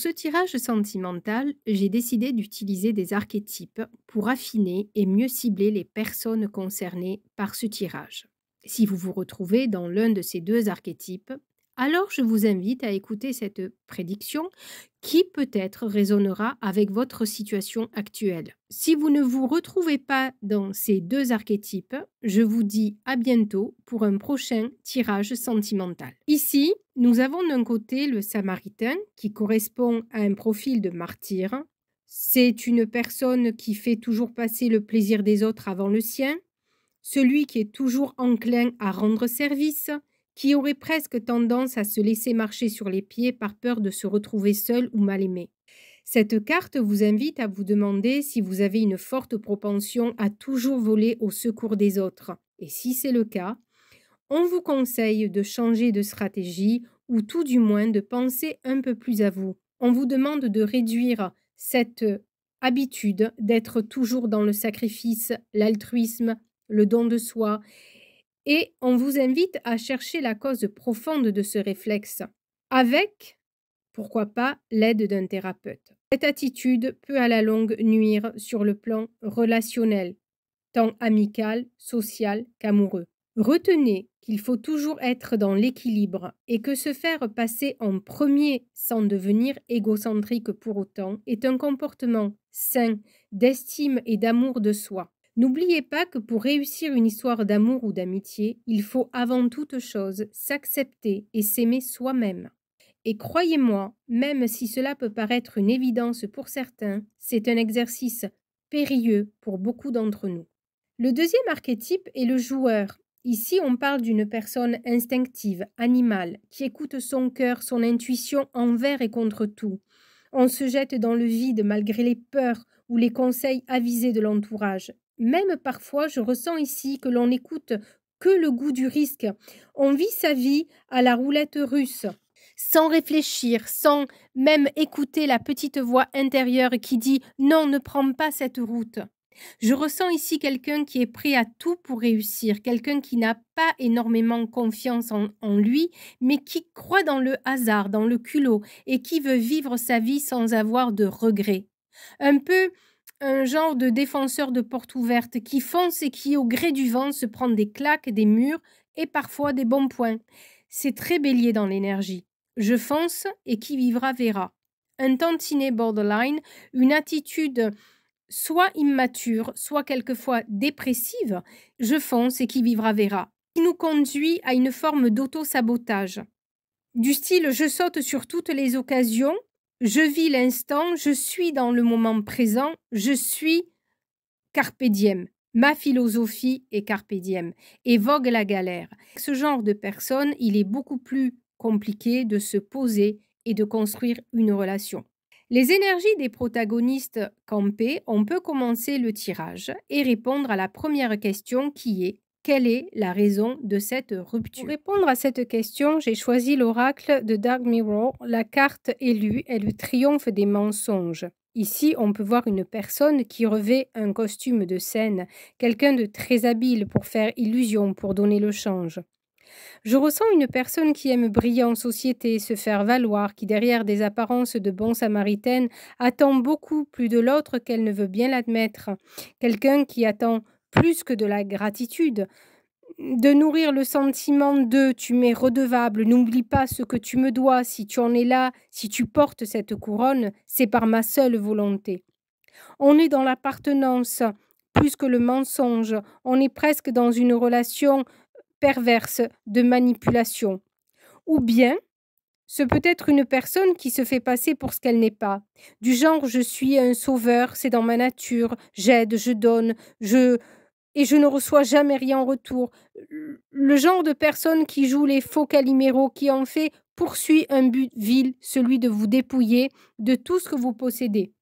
ce tirage sentimental, j'ai décidé d'utiliser des archétypes pour affiner et mieux cibler les personnes concernées par ce tirage. Si vous vous retrouvez dans l'un de ces deux archétypes, alors je vous invite à écouter cette prédiction qui peut-être résonnera avec votre situation actuelle. Si vous ne vous retrouvez pas dans ces deux archétypes, je vous dis à bientôt pour un prochain tirage sentimental. Ici, nous avons d'un côté le samaritain qui correspond à un profil de martyr. C'est une personne qui fait toujours passer le plaisir des autres avant le sien, celui qui est toujours enclin à rendre service, qui aurait presque tendance à se laisser marcher sur les pieds par peur de se retrouver seul ou mal aimé. Cette carte vous invite à vous demander si vous avez une forte propension à toujours voler au secours des autres. Et si c'est le cas, on vous conseille de changer de stratégie ou tout du moins de penser un peu plus à vous. On vous demande de réduire cette habitude d'être toujours dans le sacrifice, l'altruisme, le don de soi et on vous invite à chercher la cause profonde de ce réflexe avec, pourquoi pas, l'aide d'un thérapeute. Cette attitude peut à la longue nuire sur le plan relationnel, tant amical, social qu'amoureux. Retenez qu'il faut toujours être dans l'équilibre et que se faire passer en premier sans devenir égocentrique pour autant est un comportement sain d'estime et d'amour de soi. N'oubliez pas que pour réussir une histoire d'amour ou d'amitié, il faut avant toute chose s'accepter et s'aimer soi-même. Et croyez-moi, même si cela peut paraître une évidence pour certains, c'est un exercice périlleux pour beaucoup d'entre nous. Le deuxième archétype est le joueur. Ici, on parle d'une personne instinctive, animale, qui écoute son cœur, son intuition envers et contre tout. On se jette dans le vide malgré les peurs ou les conseils avisés de l'entourage. Même parfois, je ressens ici que l'on n'écoute que le goût du risque. On vit sa vie à la roulette russe, sans réfléchir, sans même écouter la petite voix intérieure qui dit non, ne prends pas cette route. Je ressens ici quelqu'un qui est prêt à tout pour réussir, quelqu'un qui n'a pas énormément confiance en, lui, mais qui croit dans le hasard, dans le culot, et qui veut vivre sa vie sans avoir de regrets. Un peu un genre de défenseur de porte ouverte qui fonce et qui, au gré du vent, se prend des claques, des murs et parfois des bons points. C'est très bélier dans l'énergie. Je fonce et qui vivra verra. Un tantinet borderline, une attitude soit immature, soit quelquefois dépressive, je fonce et qui vivra verra, qui nous conduit à une forme d'auto-sabotage. Du style je saute sur toutes les occasions je vis l'instant, je suis dans le moment présent, je suis carpe diem. Ma philosophie est carpe diem, vogue la galère. Ce genre de personne, il est beaucoup plus compliqué de se poser et de construire une relation. Les énergies des protagonistes campées. on peut commencer le tirage et répondre à la première question qui est quelle est la raison de cette rupture Pour répondre à cette question, j'ai choisi l'oracle de Dark Mirror, la carte élue est le triomphe des mensonges. Ici, on peut voir une personne qui revêt un costume de scène, quelqu'un de très habile pour faire illusion, pour donner le change. Je ressens une personne qui aime briller en société, se faire valoir, qui derrière des apparences de bon samaritaine attend beaucoup plus de l'autre qu'elle ne veut bien l'admettre, quelqu'un qui attend plus que de la gratitude, de nourrir le sentiment de tu m'es redevable, n'oublie pas ce que tu me dois, si tu en es là, si tu portes cette couronne, c'est par ma seule volonté. On est dans l'appartenance plus que le mensonge, on est presque dans une relation perverse de manipulation. Ou bien, ce peut être une personne qui se fait passer pour ce qu'elle n'est pas. Du genre je suis un sauveur, c'est dans ma nature, j'aide, je donne, je et je ne reçois jamais rien en retour. Le genre de personne qui joue les faux caliméros, qui en fait, poursuit un but vil, celui de vous dépouiller de tout ce que vous possédez.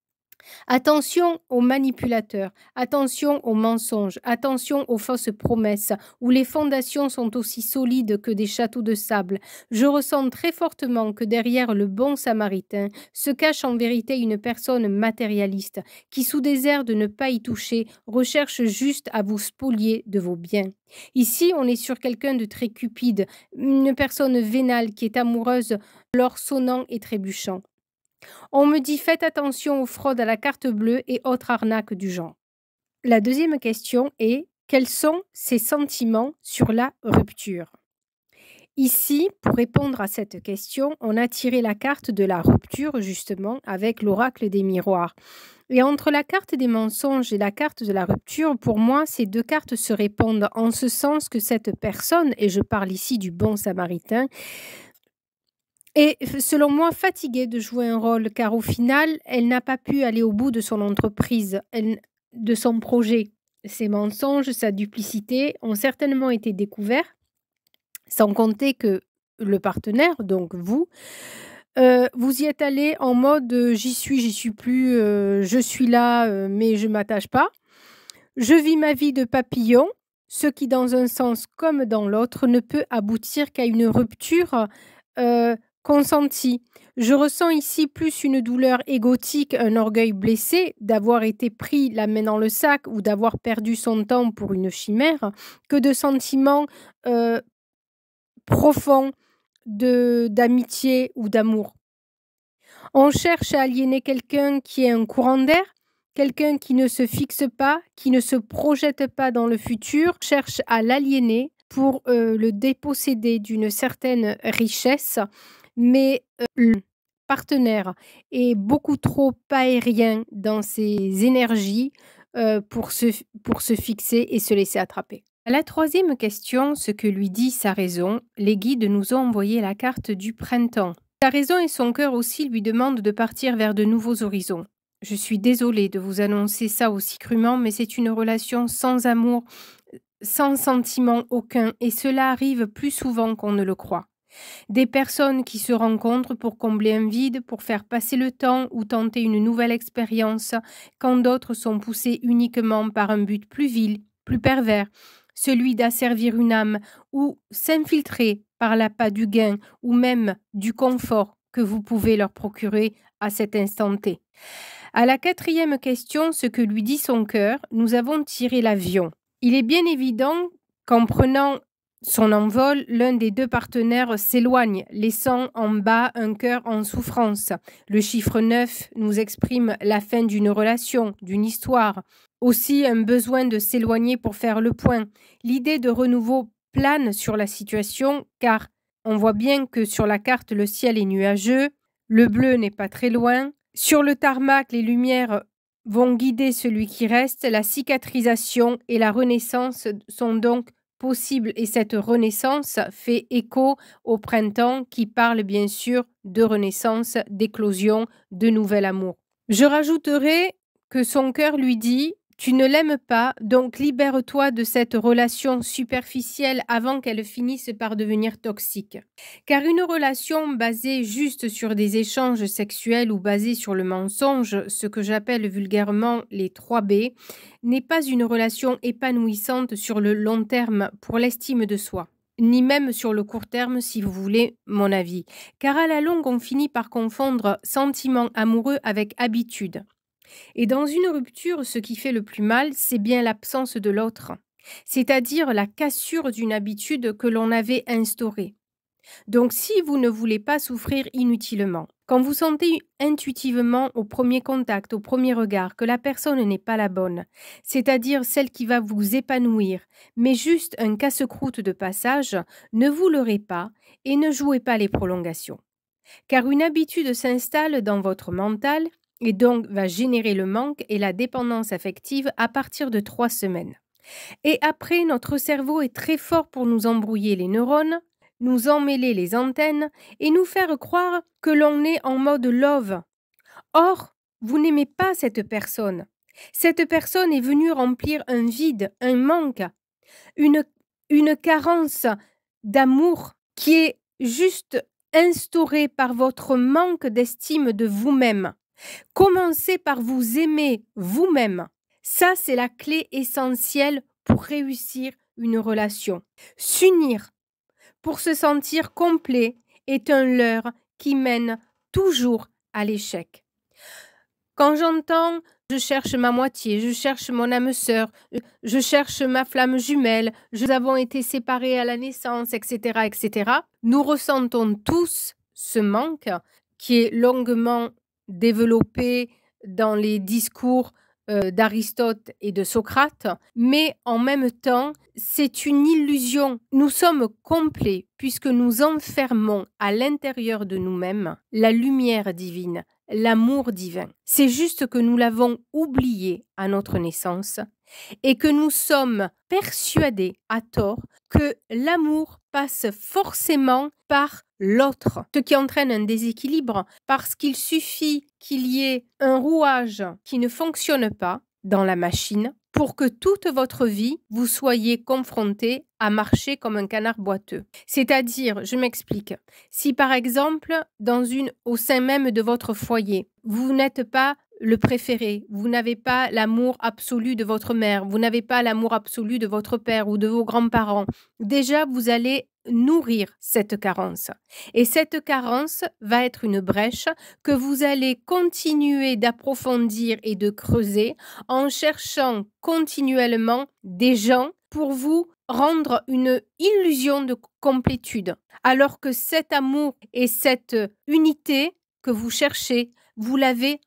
Attention aux manipulateurs, attention aux mensonges, attention aux fausses promesses, où les fondations sont aussi solides que des châteaux de sable. Je ressens très fortement que derrière le bon samaritain se cache en vérité une personne matérialiste, qui sous désert de ne pas y toucher, recherche juste à vous spolier de vos biens. Ici, on est sur quelqu'un de très cupide, une personne vénale qui est amoureuse, l'or sonnant et trébuchant. On me dit faites attention aux fraudes à la carte bleue et autres arnaques du genre. La deuxième question est quels sont ses sentiments sur la rupture Ici, pour répondre à cette question, on a tiré la carte de la rupture justement avec l'oracle des miroirs. Et entre la carte des mensonges et la carte de la rupture, pour moi, ces deux cartes se répondent en ce sens que cette personne, et je parle ici du bon samaritain, et selon moi, fatiguée de jouer un rôle car au final, elle n'a pas pu aller au bout de son entreprise, de son projet. Ses mensonges, sa duplicité ont certainement été découverts, sans compter que le partenaire, donc vous, euh, vous y êtes allé en mode euh, j'y suis, j'y suis plus, euh, je suis là, mais je m'attache pas. Je vis ma vie de papillon, ce qui dans un sens comme dans l'autre ne peut aboutir qu'à une rupture consenti. Je ressens ici plus une douleur égotique, un orgueil blessé d'avoir été pris la main dans le sac ou d'avoir perdu son temps pour une chimère que de sentiments euh, profonds d'amitié ou d'amour. On cherche à aliéner quelqu'un qui est un courant d'air, quelqu'un qui ne se fixe pas, qui ne se projette pas dans le futur, cherche à l'aliéner pour euh, le déposséder d'une certaine richesse mais euh, le partenaire est beaucoup trop aérien dans ses énergies euh, pour, se, pour se fixer et se laisser attraper. la troisième question, ce que lui dit sa raison, les guides nous ont envoyé la carte du printemps. Sa raison et son cœur aussi lui demandent de partir vers de nouveaux horizons. Je suis désolée de vous annoncer ça aussi crûment, mais c'est une relation sans amour, sans sentiment aucun, et cela arrive plus souvent qu'on ne le croit. Des personnes qui se rencontrent pour combler un vide, pour faire passer le temps ou tenter une nouvelle expérience, quand d'autres sont poussées uniquement par un but plus vil, plus pervers, celui d'asservir une âme ou s'infiltrer par l'appât du gain ou même du confort que vous pouvez leur procurer à cet instant T. À la quatrième question, ce que lui dit son cœur, nous avons tiré l'avion. Il est bien évident qu'en prenant son envol, l'un des deux partenaires s'éloigne, laissant en bas un cœur en souffrance. Le chiffre 9 nous exprime la fin d'une relation, d'une histoire, aussi un besoin de s'éloigner pour faire le point. L'idée de renouveau plane sur la situation car on voit bien que sur la carte le ciel est nuageux, le bleu n'est pas très loin, sur le tarmac les lumières vont guider celui qui reste, la cicatrisation et la renaissance sont donc possible et cette renaissance fait écho au printemps qui parle bien sûr de renaissance, d'éclosion, de nouvel amour. Je rajouterai que son cœur lui dit tu ne l'aimes pas, donc libère-toi de cette relation superficielle avant qu'elle finisse par devenir toxique. Car une relation basée juste sur des échanges sexuels ou basée sur le mensonge, ce que j'appelle vulgairement les 3 B, n'est pas une relation épanouissante sur le long terme pour l'estime de soi ni même sur le court terme, si vous voulez mon avis, car à la longue, on finit par confondre sentiment amoureux avec habitude. Et dans une rupture, ce qui fait le plus mal, c'est bien l'absence de l'autre, c'est-à-dire la cassure d'une habitude que l'on avait instaurée. Donc si vous ne voulez pas souffrir inutilement, quand vous sentez intuitivement au premier contact, au premier regard, que la personne n'est pas la bonne, c'est-à-dire celle qui va vous épanouir, mais juste un casse-croûte de passage, ne vous leurrez pas et ne jouez pas les prolongations. Car une habitude s'installe dans votre mental et donc va générer le manque et la dépendance affective à partir de trois semaines. Et après, notre cerveau est très fort pour nous embrouiller les neurones, nous emmêler les antennes et nous faire croire que l'on est en mode love. Or, vous n'aimez pas cette personne. Cette personne est venue remplir un vide, un manque, une, une carence d'amour qui est juste instaurée par votre manque d'estime de vous-même. Commencez par vous aimer vous-même. Ça, c'est la clé essentielle pour réussir une relation. S'unir pour se sentir complet est un leurre qui mène toujours à l'échec. Quand j'entends je cherche ma moitié, je cherche mon âme sœur, je cherche ma flamme jumelle, nous avons été séparés à la naissance, etc., etc., nous ressentons tous ce manque qui est longuement développé dans les discours euh, d'Aristote et de Socrate, mais en même temps, c'est une illusion. Nous sommes complets puisque nous enfermons à l'intérieur de nous-mêmes la lumière divine, l'amour divin. C'est juste que nous l'avons oublié à notre naissance et que nous sommes persuadés à tort que l'amour passe forcément par l'autre, ce qui entraîne un déséquilibre parce qu'il suffit qu'il y ait un rouage qui ne fonctionne pas dans la machine pour que toute votre vie, vous soyez confronté à marcher comme un canard boiteux. C'est-à-dire, je m'explique, si par exemple, dans une, au sein même de votre foyer, vous n'êtes pas le préféré, vous n'avez pas l'amour absolu de votre mère, vous n'avez pas l'amour absolu de votre père ou de vos grands-parents, déjà vous allez nourrir cette carence. Et cette carence va être une brèche que vous allez continuer d'approfondir et de creuser en cherchant continuellement des gens pour vous rendre une illusion de complétude, alors que cet amour et cette unité que vous cherchez, vous l'avez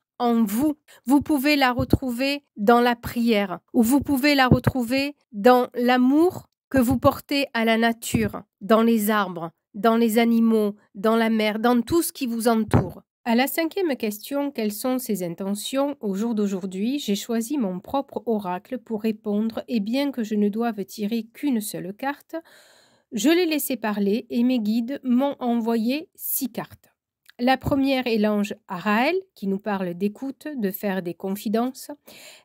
vous. Vous pouvez la retrouver dans la prière ou vous pouvez la retrouver dans l'amour que vous portez à la nature, dans les arbres, dans les animaux, dans la mer, dans tout ce qui vous entoure. À la cinquième question, quelles sont ses intentions Au jour d'aujourd'hui, j'ai choisi mon propre oracle pour répondre et bien que je ne doive tirer qu'une seule carte, je l'ai laissé parler et mes guides m'ont envoyé six cartes. La première est l'ange Araël, qui nous parle d'écoute, de faire des confidences.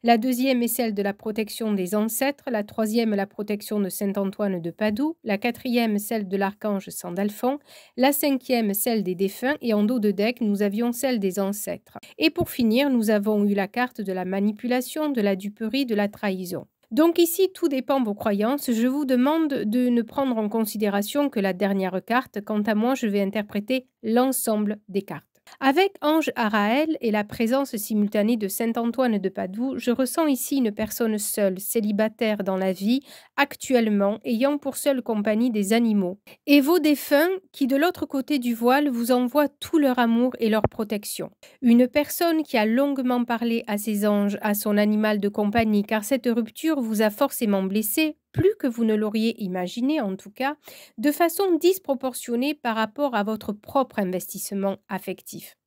La deuxième est celle de la protection des ancêtres. La troisième, la protection de Saint Antoine de Padoue. La quatrième, celle de l'archange Sandalphon. La cinquième, celle des défunts. Et en dos de deck, nous avions celle des ancêtres. Et pour finir, nous avons eu la carte de la manipulation, de la duperie, de la trahison. Donc ici, tout dépend de vos croyances. Je vous demande de ne prendre en considération que la dernière carte. Quant à moi, je vais interpréter l'ensemble des cartes. Avec Ange Araël et la présence simultanée de Saint Antoine de Padoue, je ressens ici une personne seule, célibataire dans la vie, actuellement ayant pour seule compagnie des animaux, et vos défunts qui de l'autre côté du voile vous envoient tout leur amour et leur protection. Une personne qui a longuement parlé à ses anges, à son animal de compagnie, car cette rupture vous a forcément blessé, plus que vous ne l'auriez imaginé en tout cas, de façon disproportionnée par rapport à votre propre investissement affectif.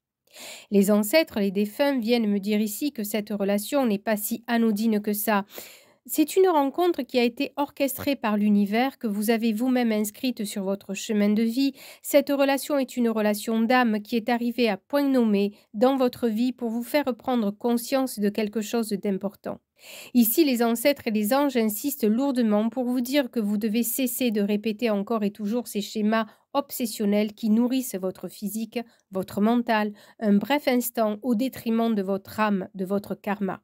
Les ancêtres, les défunts viennent me dire ici que cette relation n'est pas si anodine que ça. C'est une rencontre qui a été orchestrée par l'univers, que vous avez vous-même inscrite sur votre chemin de vie. Cette relation est une relation d'âme qui est arrivée à point nommé dans votre vie pour vous faire prendre conscience de quelque chose d'important. Ici, les ancêtres et les anges insistent lourdement pour vous dire que vous devez cesser de répéter encore et toujours ces schémas obsessionnels qui nourrissent votre physique, votre mental, un bref instant au détriment de votre âme, de votre karma.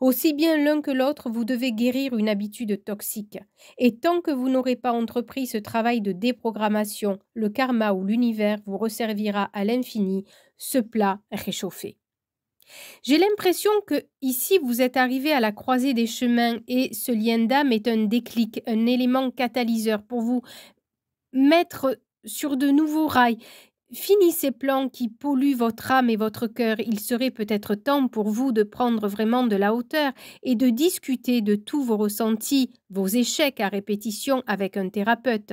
Aussi bien l'un que l'autre, vous devez guérir une habitude toxique. Et tant que vous n'aurez pas entrepris ce travail de déprogrammation, le karma ou l'univers vous resservira à l'infini ce plat réchauffé. J'ai l'impression que ici vous êtes arrivé à la croisée des chemins et ce lien d'âme est un déclic, un élément catalyseur pour vous mettre sur de nouveaux rails. Finissez ces plans qui polluent votre âme et votre cœur. Il serait peut-être temps pour vous de prendre vraiment de la hauteur et de discuter de tous vos ressentis, vos échecs à répétition avec un thérapeute.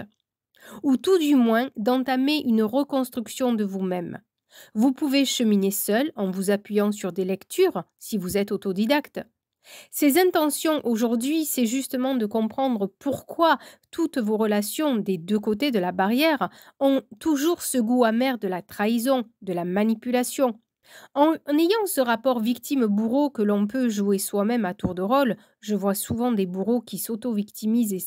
Ou tout du moins d'entamer une reconstruction de vous-même. Vous pouvez cheminer seul en vous appuyant sur des lectures si vous êtes autodidacte. Ces intentions aujourd'hui, c'est justement de comprendre pourquoi toutes vos relations des deux côtés de la barrière ont toujours ce goût amer de la trahison, de la manipulation. En, ayant ce rapport victime-bourreau que l'on peut jouer soi-même à tour de rôle, je vois souvent des bourreaux qui s'auto-victimisent et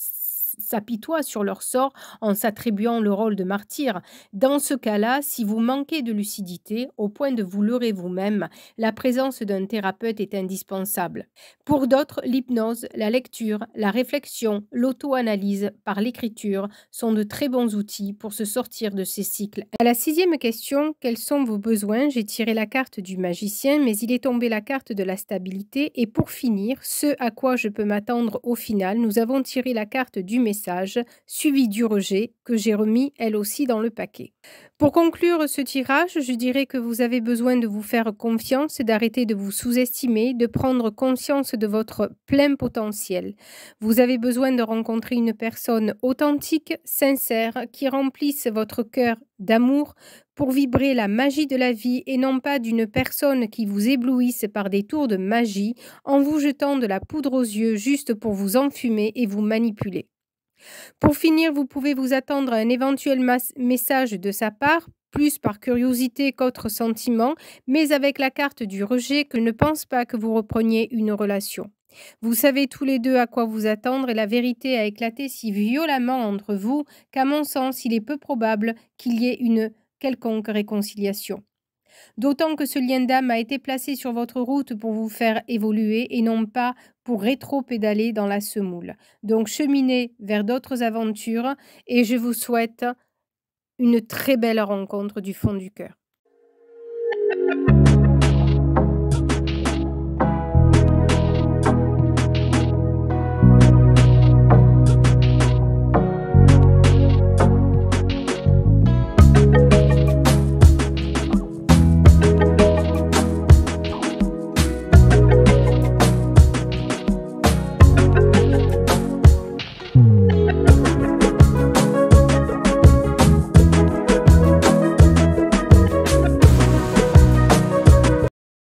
s'apitoient sur leur sort en s'attribuant le rôle de martyr. Dans ce cas-là, si vous manquez de lucidité, au point de vous leurrer vous-même, la présence d'un thérapeute est indispensable. Pour d'autres, l'hypnose, la lecture, la réflexion, l'auto-analyse par l'écriture sont de très bons outils pour se sortir de ces cycles. À la sixième question, quels sont vos besoins J'ai tiré la carte du magicien, mais il est tombé la carte de la stabilité. Et pour finir, ce à quoi je peux m'attendre au final, nous avons tiré la carte du message, suivi du rejet, que j'ai remis elle aussi dans le paquet. Pour conclure ce tirage, je dirais que vous avez besoin de vous faire confiance, d'arrêter de vous sous-estimer, de prendre conscience de votre plein potentiel. Vous avez besoin de rencontrer une personne authentique, sincère, qui remplisse votre cœur d'amour pour vibrer la magie de la vie et non pas d'une personne qui vous éblouisse par des tours de magie en vous jetant de la poudre aux yeux juste pour vous enfumer et vous manipuler. Pour finir, vous pouvez vous attendre à un éventuel message de sa part, plus par curiosité qu'autre sentiment, mais avec la carte du rejet qu'elle ne pense pas que vous repreniez une relation. Vous savez tous les deux à quoi vous attendre et la vérité a éclaté si violemment entre vous qu'à mon sens il est peu probable qu'il y ait une quelconque réconciliation. D'autant que ce lien d'âme a été placé sur votre route pour vous faire évoluer et non pas pour rétro-pédaler dans la semoule. Donc cheminez vers d'autres aventures et je vous souhaite une très belle rencontre du fond du cœur.